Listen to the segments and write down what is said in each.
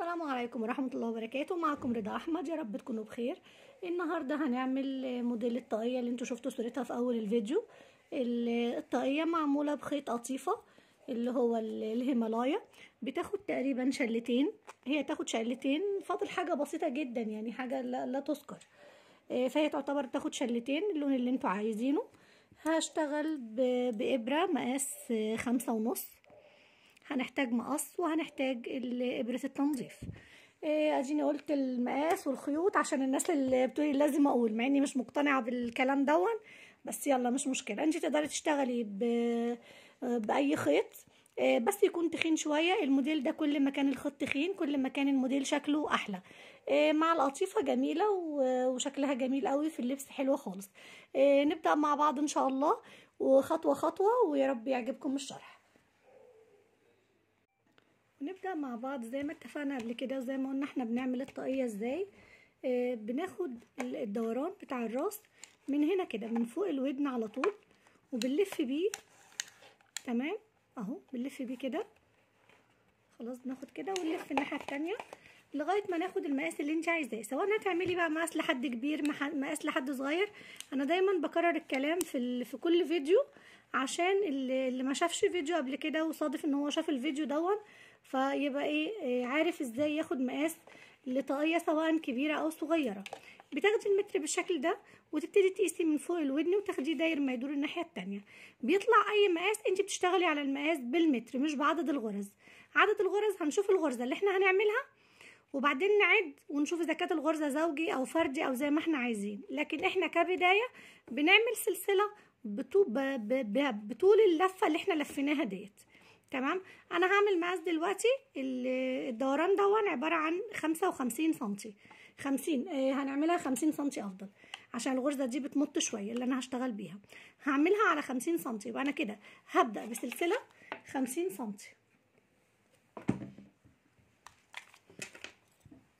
السلام عليكم ورحمة الله وبركاته معكم رضا أحمد يا رب تكونوا بخير النهاردة هنعمل آه، موديل الطاقية اللي انتوا شفتوا صورتها في أول الفيديو الطاقية معمولة بخيط قطيفة اللي هو الهيمالايا بتاخد تقريبا شلتين هي تاخد شلتين فاضل حاجة بسيطة جدا يعني حاجة لا, تذكر آه، فهي تعتبر تاخد شلتين اللون اللي انتوا عايزينه هشتغل بإبرة مقاس آه، خمسة ونص هنحتاج مقص وهنحتاج ابره التنظيف إيه، اديني قلت المقاس والخيوط عشان الناس اللي بتقولي لازم اقول مع اني مش مقتنعه بالكلام دون بس يلا مش مشكله انت تقدري تشتغلي ب... باي خيط إيه، بس يكون تخين شويه الموديل ده كل ما كان الخيط تخين كل ما كان الموديل شكله احلى إيه، مع القطيفه جميله وشكلها جميل قوي في اللبس حلوه خالص نبدا مع بعض ان شاء الله وخطوه خطوه ويا رب يعجبكم الشرح ونبدأ مع بعض زي ما اتفقنا قبل كده وزي ما قلنا احنا بنعمل الطاقية ازاي اه بناخد الدوران بتاع الراس من هنا كده من فوق الودن على طول وبنلف بيه تمام اهو بنلف بيه كده خلاص بناخد كده ونلف الناحية التانية لغايه ما ناخد المقاس اللي انت عايزاه سواء هتعملي بقى مقاس لحد كبير مقاس لحد صغير انا دايما بكرر الكلام في في كل فيديو عشان اللي ما شافش فيديو قبل كده وصادف ان هو شاف الفيديو دون فيبقى ايه آه، عارف ازاي ياخد مقاس لطاقيه سواء كبيره او صغيره بتاخدي المتر بالشكل ده وتبتدي تقيسي من فوق الودن وتاخديه داير ما يدور الناحيه التانية بيطلع اي مقاس انت بتشتغلي على المقاس بالمتر مش بعدد الغرز عدد الغرز هنشوف الغرزه اللي احنا هنعملها وبعدين نعد ونشوف اذا كانت الغرزه زوجي او فردي او زي ما احنا عايزين لكن احنا كبدايه بنعمل سلسله بطول اللفه اللي احنا لفيناها ديت تمام انا هعمل مقاس دلوقتي الدوران دون عباره عن خمسة وخمسين سنتي خمسين آه، هنعملها خمسين سنتي افضل عشان الغرزه دي بتمط شويه اللي انا هشتغل بيها هعملها على خمسين سنتي يبقى انا كده هبدا بسلسله خمسين سنتي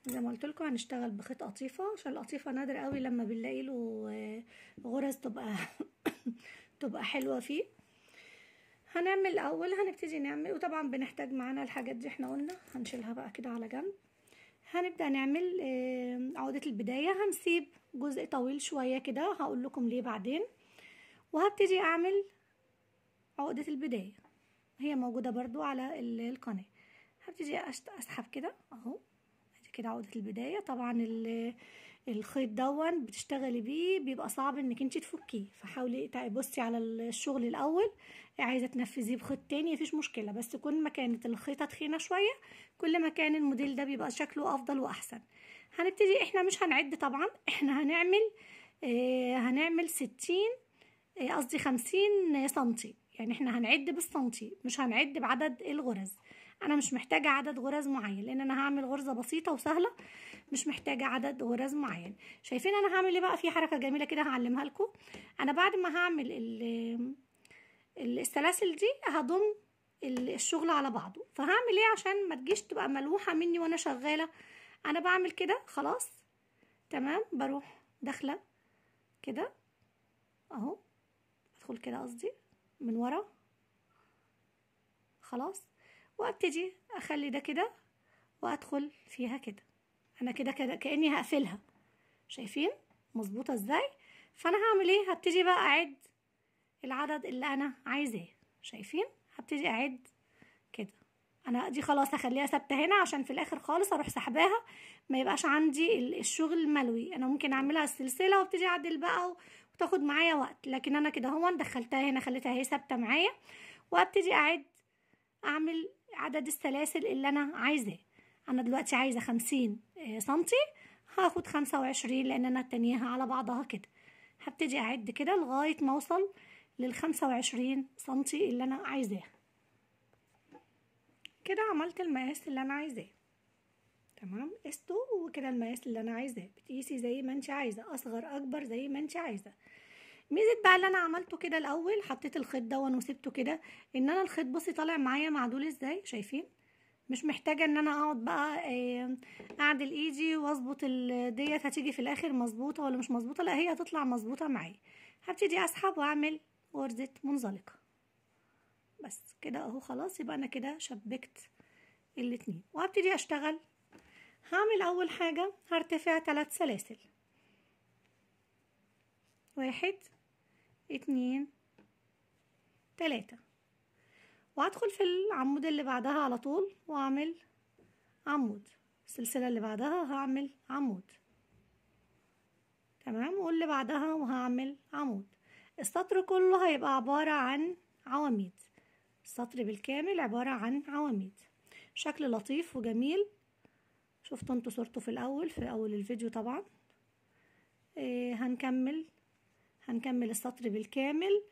زي ما قلت لكم هنشتغل بخيط قطيفه عشان القطيفه نادر قوي لما بنلاقي له آه، غرز تبقى تبقى حلوه فيه هنعمل الاول هنبتدي نعمل وطبعا بنحتاج معانا الحاجات دي احنا قلنا هنشيلها بقى كده على جنب هنبدا نعمل عقده البدايه هنسيب جزء طويل شويه كده هقول لكم ليه بعدين وهبتدي اعمل عقده البدايه هي موجوده برضو على القناه هبتدي اسحب كده اهو ادي كده عقده البدايه طبعا الخيط دون بتشتغلي بيه بيبقى صعب انك انت تفكيه فحاولي بصي على الشغل الاول عايزه تنفذيه بخيط تاني مفيش مشكله بس كل ما كانت الخيطه تخينه شويه كل ما كان الموديل ده بيبقى شكله افضل واحسن هنبتدي احنا مش هنعد طبعا احنا هنعمل آه هنعمل ستين آه، قصدي آه خمسين سنتي يعني احنا هنعد بالسنتي مش هنعد بعدد الغرز انا مش محتاجه عدد غرز معين لان انا هعمل غرزه بسيطه وسهله مش محتاجه عدد غرز معين شايفين انا هعمل ايه بقى في حركه جميله كده هعلمها لكم انا بعد ما هعمل السلاسل دي هضم الشغل على بعضه فهعمل ايه عشان ما تجيش تبقى ملوحه مني وانا شغاله انا بعمل كده خلاص تمام بروح داخله كده اهو ادخل كده قصدي من ورا خلاص وابتدي اخلي ده كده وادخل فيها كده انا كده كده كاني هقفلها شايفين مظبوطه ازاي فانا هعمل ايه هبتدي بقى اعد العدد اللي انا عايزاه شايفين هبتدي اعد كده انا دي خلاص هخليها ثابته هنا عشان في الاخر خالص اروح سحباها ما يبقاش عندي الشغل ملوي انا ممكن اعملها السلسله وابتدي اعدل بقى وتاخد معايا وقت لكن انا كده اهو دخلتها هنا خليتها هي ثابته معايا وابتدي اعد اعمل عدد السلاسل اللي انا عايزاه انا دلوقتي عايزه خمسين آه، سنتي هاخد خمسة وعشرين لان انا التانيها على بعضها كده هبتدي اعد كده لغايه ما اوصل للخمسة وعشرين سنتي اللي انا عايزاه كده عملت المقاس اللي انا عايزاه تمام قسته وكده المقاس اللي انا عايزاه بتقيسي زي ما انت عايزه اصغر اكبر زي ما انت عايزه ميزه بقى اللي انا عملته كده الاول حطيت الخيط ده وسبته كده ان انا الخيط بصي طالع معايا معدول ازاي شايفين مش محتاجه ان انا اقعد بقى اعدل ايدي واظبط ديت هتيجي في الاخر مظبوطه ولا مش مظبوطه لا هي هتطلع مظبوطه معايا هبتدي اسحب واعمل غرزه منزلقه بس كده اهو خلاص يبقى انا كده شبكت الاتنين وهبتدي اشتغل هعمل اول حاجه هرتفع ثلاث سلاسل واحد اتنين تلاتة وهدخل في العمود اللي بعدها على طول واعمل عمود السلسلة اللي بعدها هعمل عمود تمام واللي بعدها وهعمل عمود السطر كله هيبقى عبارة عن عواميد السطر بالكامل عبارة عن عواميد شكل لطيف وجميل شفتوا انتوا صورته في الاول في اول الفيديو طبعا إيه هنكمل هنكمل السطر بالكامل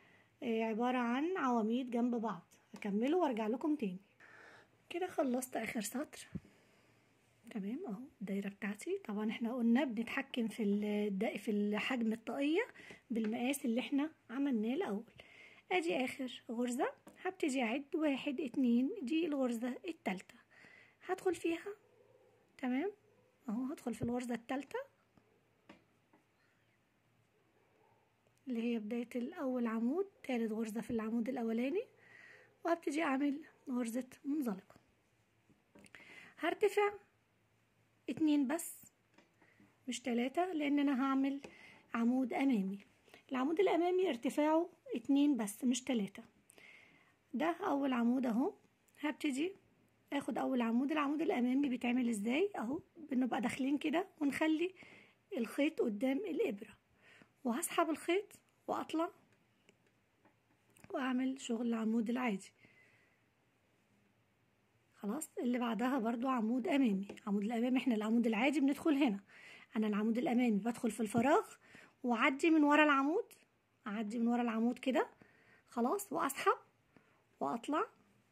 آه، عبارة عن عواميد جنب بعض هكمله وارجع لكم تاني كده خلصت اخر سطر تمام اهو الدايره بتاعتي طبعا احنا قلنا بنتحكم في في حجم الطاقيه بالمقاس اللي احنا عملناه الاول ادي اخر غرزه هبتدي اعد واحد اتنين دي الغرزه التالتة هدخل فيها تمام اهو هدخل في الغرزه التالتة اللي هي بداية الأول عمود تالت غرزة في العمود الأولاني وهبتدي أعمل غرزة منزلقة هرتفع اتنين بس مش تلاتة لأن أنا هعمل عمود أمامي العمود الأمامي ارتفاعه اتنين بس مش تلاتة ده أول عمود أهو هبتدي اخد أول عمود العمود الأمامي بيتعمل ازاي أهو بنبقى داخلين كده ونخلي الخيط قدام الإبرة وهسحب الخيط واطلع واعمل شغل العمود العادي خلاص اللي بعدها برضو عمود امامي عمود الامامي احنا العمود العادي بندخل هنا انا العمود الامامي بدخل في الفراغ واعدي من ورا العمود اعدي من ورا العمود كده خلاص واسحب واطلع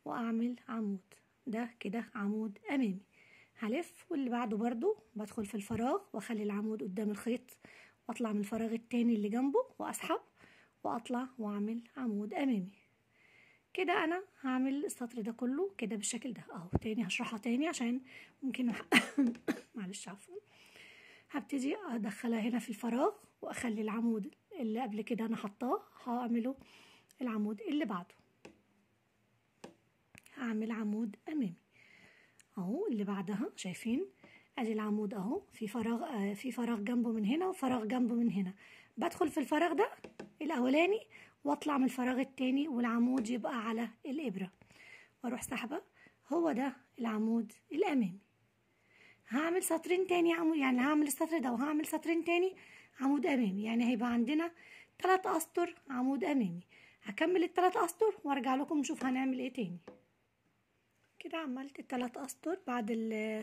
واعمل عمود ده كده عمود امامي هلف واللي بعده برضو بدخل في الفراغ واخلي العمود قدام الخيط اطلع من الفراغ التاني اللي جنبه واسحب واطلع واعمل عمود امامي كده انا هعمل السطر ده كله كده بالشكل ده اهو تاني هشرحها تاني عشان ممكن معلش عفوا هبتدي ادخلها هنا في الفراغ واخلي العمود اللي قبل كده انا حطاه هعمله العمود اللي بعده هعمل عمود امامي اهو اللي بعدها شايفين ادي العمود اهو في فراغ آه، في فراغ جنبه من هنا وفراغ جنبه من هنا بدخل في الفراغ ده الاولاني واطلع من الفراغ التاني والعمود يبقى على الابره واروح سحبه هو ده العمود الامامي هعمل سطرين تاني عمود يعني هعمل السطر ده وهعمل سطرين تاني عمود امامي يعني هيبقى عندنا تلات اسطر عمود امامي هكمل التلات اسطر وارجع لكم نشوف هنعمل ايه تاني كده عملت تلات اسطر بعد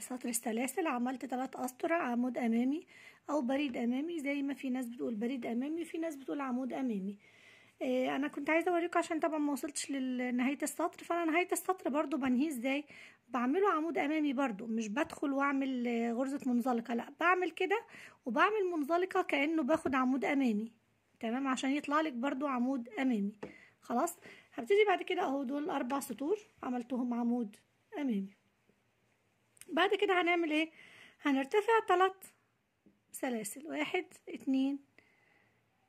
سطر السلاسل عملت تلات اسطر عمود امامي او بريد امامي زي ما في ناس بتقول بريد امامي في ناس بتقول عمود امامي آه انا كنت عايزه اوريكم عشان طبعا ما وصلتش لنهايه السطر فانا نهايه السطر برضو بنهيه ازاي بعمله عمود امامي برضو مش بدخل واعمل غرزه منزلقه لا بعمل كده وبعمل منزلقه كانه باخد عمود امامي تمام عشان يطلع لك برضو عمود امامي خلاص هبتدي بعد كده اهو دول اربع سطور عملتهم عمود أمامي بعد كده هنعمل إيه هنرتفع ثلاث سلاسل واحد اتنين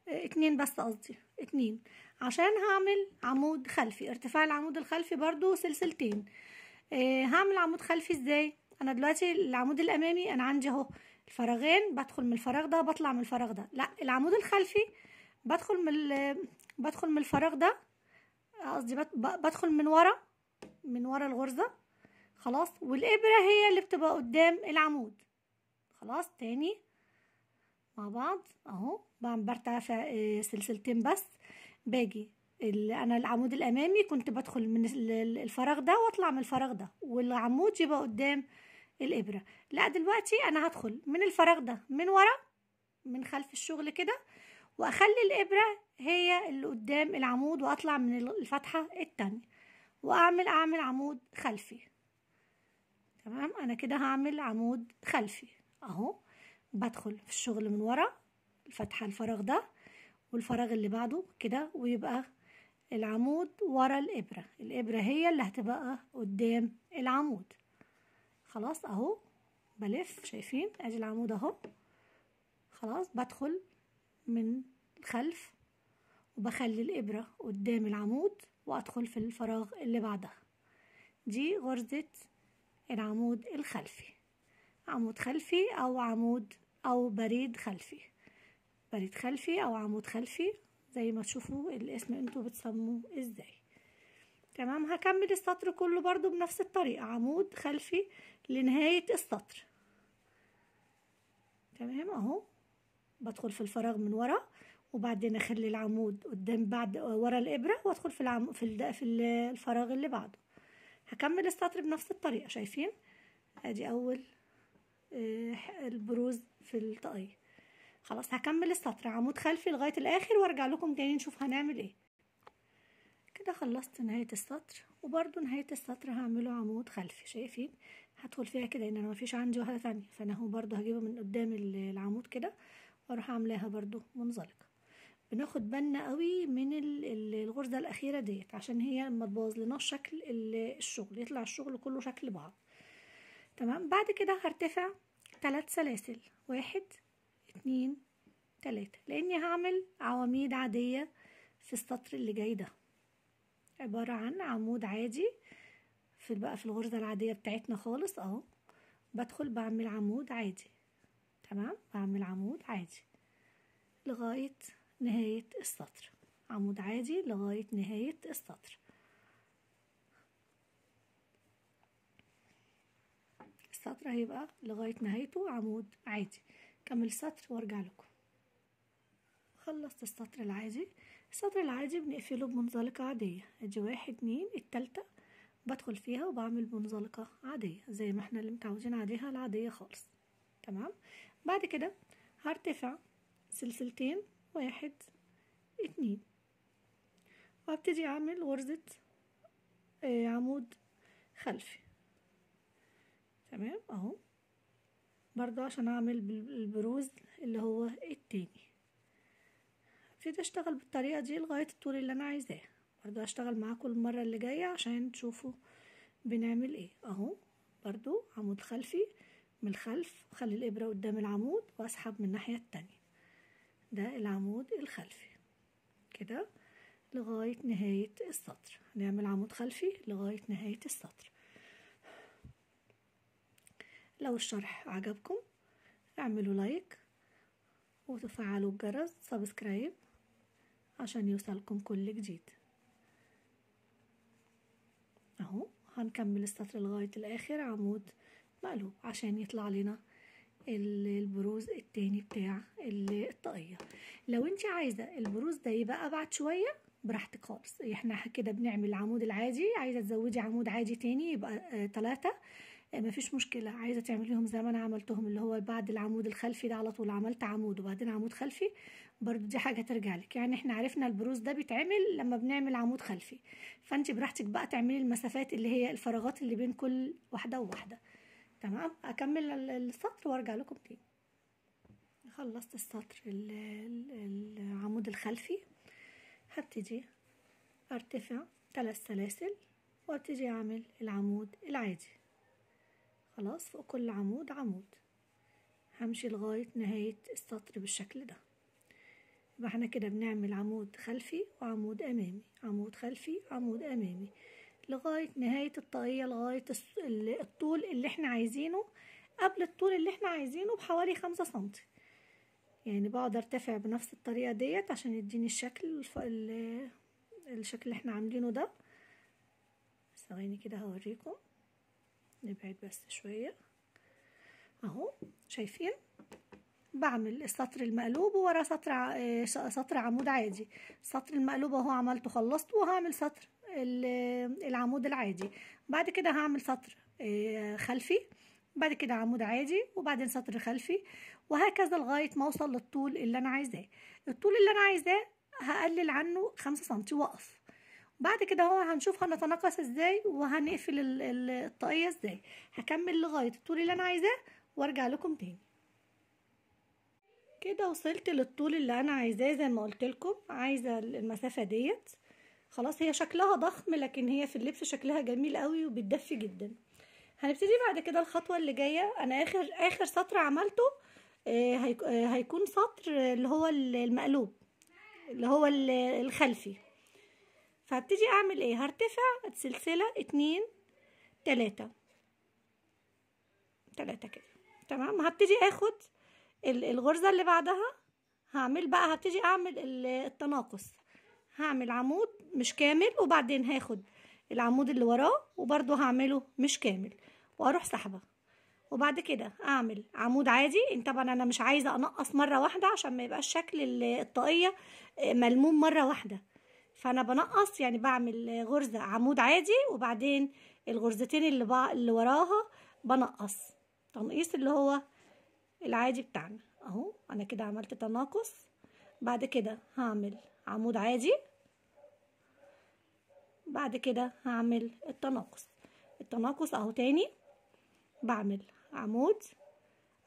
اتنين بس قصدي اتنين عشان هعمل عمود خلفي ارتفاع العمود الخلفي برضو سلسلتين اه هعمل عمود خلفي ازاي انا دلوقتي العمود الامامي انا عندي اهو الفراغين بدخل من الفراغ ده بطلع من الفراغ ده لا العمود الخلفي بدخل من بدخل من الفراغ ده قصدي بدخل من ورا من ورا الغرزه خلاص والإبرة هي اللي بتبقى قدام العمود خلاص تاني مع بعض اهو برتفع آه، سلسلتين بس باجي انا العمود الامامي كنت بدخل من الفراغ ده واطلع من الفراغ ده والعمود يبقى قدام الابره لا دلوقتي انا هدخل من الفراغ ده من ورا من خلف الشغل كده واخلي الابره هي اللي قدام العمود واطلع من الفتحه التانية واعمل اعمل عمود خلفي تمام انا كده هعمل عمود خلفي اهو بدخل في الشغل من ورا الفتحه الفراغ ده والفراغ اللي بعده كده ويبقى العمود ورا الابره الابره هي اللي هتبقى قدام العمود خلاص اهو بلف شايفين ادي العمود اهو خلاص بدخل من الخلف وبخلي الابره قدام العمود وادخل في الفراغ اللي بعدها دي غرزه العمود الخلفي عمود خلفي أو عمود أو بريد خلفي بريد خلفي أو عمود خلفي زي ما تشوفوا الاسم انتوا بتسموه ازاي تمام هكمل السطر كله برضو بنفس الطريقة عمود خلفي لنهاية السطر تمام اهو بدخل في الفراغ من ورا وبعدين اخلي العمود قدام بعد ورا الابره وادخل في العم... في, في الفراغ اللي بعده هكمل السطر بنفس الطريقة شايفين ادي اول آه، البروز في الطاقية خلاص هكمل السطر عمود خلفي لغاية الاخر وارجع لكم تاني نشوف هنعمل ايه كده خلصت نهاية السطر وبرضو نهاية السطر هعمله عمود خلفي شايفين هدخل فيها كده ان انا مفيش عندي واحدة تانية فانا هو برضو هجيبه من قدام العمود كده واروح عاملاها برضو منزلقة بناخد بالنا قوي من الغرزة الأخيرة ديت عشان هي ما تبوظ لنا شكل الشغل يطلع الشغل كله شكل بعض تمام بعد كده هرتفع ثلاث سلاسل واحد اتنين تلاتة لأني هعمل عواميد عادية في السطر اللي جاي ده عبارة عن عمود عادي في بقى في الغرزة العادية بتاعتنا خالص اهو بدخل بعمل عمود عادي تمام بعمل عمود عادي لغاية نهاية السطر عمود عادي لغاية نهاية السطر السطر هيبقى لغاية نهايته عمود عادي كمل سطر وارجع لكم خلصت السطر العادي السطر العادي بنقفله بمنزلقة عادية ادي واحد اتنين التالتة بدخل فيها وبعمل منزلقة عادية زي ما احنا اللي متعودين عليها العادية خالص تمام بعد كده هرتفع سلسلتين واحد اتنين وابتدي اعمل غرزة آه، عمود خلفي تمام اهو برضو عشان اعمل البروز اللي هو التاني ابتدي اشتغل بالطريقة دي لغاية الطول اللي انا عايزاه برضو هشتغل معاكم المرة اللي جاية عشان تشوفوا بنعمل ايه اهو برضو عمود خلفي من الخلف خلي الابرة قدام العمود واسحب من الناحية التانية ده العمود الخلفي كده لغاية نهاية السطر هنعمل عمود خلفي لغاية نهاية السطر لو الشرح عجبكم اعملوا لايك وتفعلوا الجرس سبسكرايب عشان يوصلكم كل جديد اهو هنكمل السطر لغاية الاخر عمود مقلوب عشان يطلع لنا البروز التاني بتاع الطاقية لو انت عايزة البروز ده يبقى ابعد شوية براحتك خالص احنا كده بنعمل العمود العادي عايزة تزودي عمود عادي تاني يبقى آه، تلاتة آه، مفيش مشكلة عايزة تعمليهم زي ما انا عملتهم اللي هو بعد العمود الخلفي ده على طول عملت عمود وبعدين عمود خلفي برضو دي حاجة ترجع لك يعني احنا عرفنا البروز ده بيتعمل لما بنعمل عمود خلفي فانت براحتك بقى تعملي المسافات اللي هي الفراغات اللي بين كل واحدة وواحدة تمام اكمل السطر وارجع لكم تاني خلصت السطر العمود الخلفي هبتدي ارتفع ثلاث سلاسل وابتدي اعمل العمود العادي خلاص فوق كل عمود عمود همشي لغاية نهاية السطر بالشكل ده يبقى احنا كده بنعمل عمود خلفي وعمود امامي عمود خلفي عمود امامي لغاية نهاية الطاقية لغاية الطول اللي احنا عايزينه قبل الطول اللي احنا عايزينه بحوالي خمسة سنتي يعني بقعد ارتفع بنفس الطريقة ديت عشان يديني الشكل الشكل اللي احنا عاملينه ده ثواني كده هوريكم نبعد بس شوية اهو شايفين بعمل السطر المقلوب ورا سطر آه، سطر عمود عادي السطر المقلوب اهو عملته خلصته وهعمل سطر العمود العادي بعد كده هعمل سطر آه، خلفي بعد كده عمود عادي وبعدين سطر خلفي وهكذا لغاية ما اوصل للطول اللي انا عايزاه الطول اللي انا عايزاه هقلل عنه خمسة سنتي واقف بعد كده هو هنشوف هنتناقص ازاي وهنقفل الطاقية ازاي هكمل لغاية الطول اللي انا عايزاه وارجع لكم تاني كده وصلت للطول اللي انا عايزاه زي ما قلت لكم عايزه المسافه ديت خلاص هي شكلها ضخم لكن هي في اللبس شكلها جميل قوي وبتدفي جدا هنبتدي بعد كده الخطوه اللي جايه انا اخر اخر سطر عملته آه، آه، هيكون سطر اللي هو المقلوب اللي هو الخلفي فهبتدي اعمل ايه هرتفع السلسله اتنين تلاتة تلاتة كده تمام هبتدي اخد الغرزه اللي بعدها هعمل بقى هبتدي اعمل التناقص هعمل عمود مش كامل وبعدين هاخد العمود اللي وراه وبرده هعمله مش كامل واروح سحبه وبعد كده اعمل عمود عادي طبعا انا مش عايزه انقص مره واحده عشان ما يبقاش شكل الطاقيه آه، ملموم مره واحده فانا بنقص يعني بعمل غرزه عمود عادي وبعدين الغرزتين اللي بع... اللي وراها بنقص تنقيص اللي هو العادي بتاعنا اهو انا كده عملت تناقص بعد كده هعمل عمود عادي بعد كده هعمل التناقص التناقص اهو تاني بعمل عمود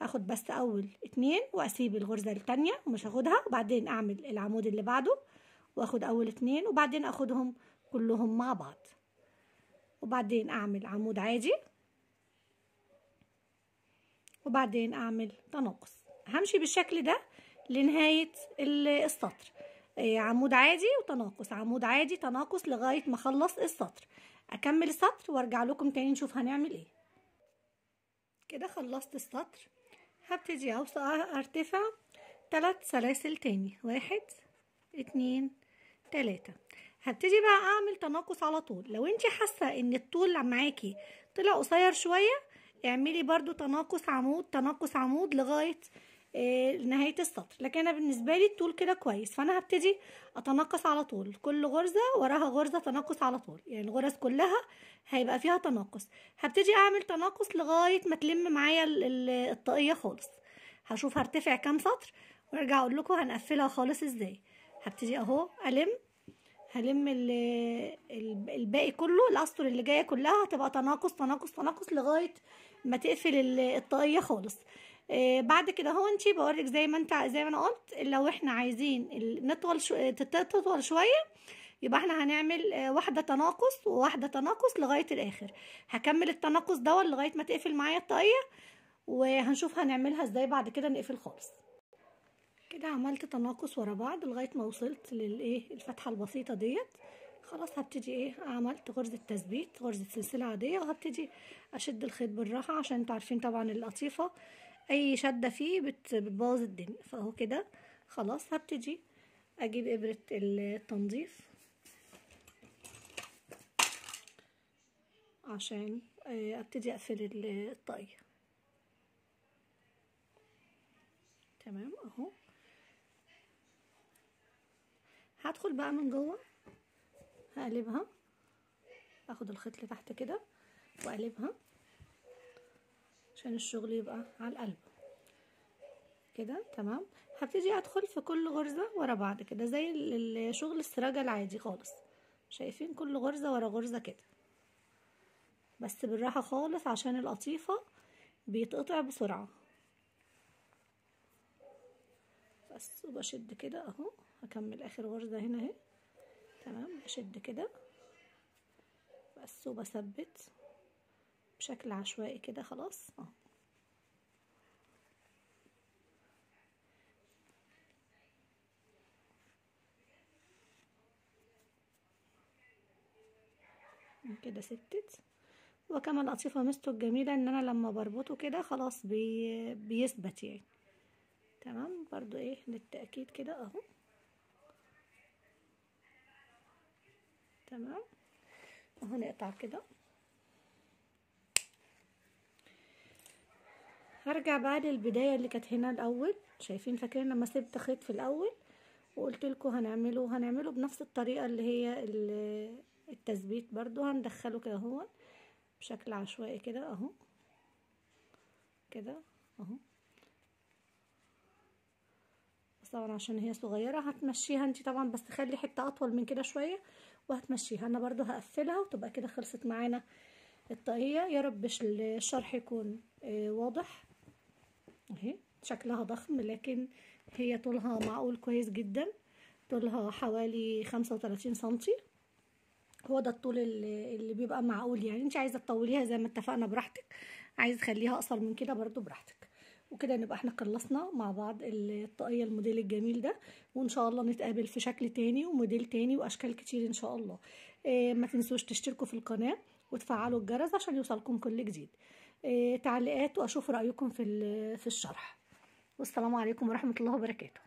اخد بس اول اتنين واسيب الغرزة التانية ومش هاخدها وبعدين اعمل العمود اللي بعده واخد اول اتنين وبعدين اخدهم كلهم مع بعض وبعدين اعمل عمود عادي وبعدين اعمل تناقص همشي بالشكل ده لنهاية السطر عمود عادي وتناقص عمود عادي تناقص لغاية ما اخلص السطر اكمل السطر وارجع لكم تاني نشوف هنعمل ايه كده خلصت السطر هبتدي اوصل ارتفع ثلاث سلاسل تاني واحد اتنين تلاتة هبتدي بقى اعمل تناقص على طول لو انت حاسة ان الطول معاكي طلع قصير شوية اعملي برضو تناقص عمود تناقص عمود لغاية لنهايه آه، السطر لكن انا بالنسبه لي الطول كده كويس فانا هبتدي اتناقص على طول كل غرزه وراها غرزه تناقص على طول يعني الغرز كلها هيبقى فيها تناقص هبتدي اعمل تناقص لغايه ما تلم معايا الطاقيه خالص هشوف هرتفع كام سطر وارجع اقول لكم هنقفلها خالص ازاي هبتدي اهو الم هلم الباقي كله الاسطر اللي جايه كلها هتبقى تناقص تناقص تناقص لغايه ما تقفل الطاقيه خالص آه، بعد كده هو انتي بوريك زي ما انت زي ما انا قلت لو احنا عايزين نطول شو... تطول شويه يبقى احنا هنعمل آه، واحده تناقص وواحده تناقص لغايه الاخر هكمل التناقص دوت لغايه ما تقفل معايا الطاقيه وهنشوف هنعملها ازاي بعد كده نقفل خالص كده عملت تناقص ورا بعض لغايه ما وصلت للايه الفتحه البسيطه ديت خلاص هبتدي ايه عملت غرزه تثبيت غرزه سلسله عاديه وهبتدي اشد الخيط بالراحه عشان انتوا عارفين طبعا القطيفه اي شدة فيه بتبوظ الدنيا فهو كده خلاص هبتدي اجيب ابرة التنظيف عشان آه، ابتدي اقفل الطاقية تمام اهو هدخل بقى من جوه هقلبها اخد الخيط لتحت كده واقلبها عشان الشغل يبقى على القلب كده تمام هبتدي ادخل في كل غرزه ورا بعض كده زي الشغل السراجه العادي خالص شايفين كل غرزه ورا غرزه كده بس بالراحه خالص عشان القطيفه بيتقطع بسرعه بس وبشد كده اهو هكمل اخر غرزه هنا اهي تمام بشد كده بس وبثبت بشكل عشوائي كده خلاص اهو كده ستت وكما لطيفة مستو الجميلة ان انا لما بربطه كده خلاص بي... بيثبت يعني تمام برضو ايه للتأكيد كده اهو تمام اهو نقطع كده هرجع بقى للبداية اللي كانت هنا الأول شايفين فاكرين لما سبت خيط في الأول وقلت لكم هنعمله هنعمله بنفس الطريقة اللي هي التثبيت برضو هندخله كده اهو بشكل عشوائي كده اهو كده اهو طبعا عشان هي صغيرة هتمشيها انت طبعا بس خلي حتة اطول من كده شوية وهتمشيها انا برضو هقفلها وتبقى كده خلصت معانا الطاقية يا رب الشرح يكون آه، واضح اهي شكلها ضخم لكن هي طولها معقول كويس جدا طولها حوالي خمسة وتلاتين سنتي هو ده الطول اللي, اللي بيبقى معقول يعني انت عايزه تطوليها زي ما اتفقنا براحتك عايز تخليها اقصر من كده برضو براحتك وكده نبقى احنا خلصنا مع بعض الطاقيه الموديل الجميل ده وان شاء الله نتقابل في شكل تاني وموديل تاني واشكال كتير ان شاء الله اه ما تنسوش تشتركوا في القناه وتفعلوا الجرس عشان يوصلكم كل جديد آه، تعليقات واشوف رايكم في في الشرح والسلام عليكم ورحمه الله وبركاته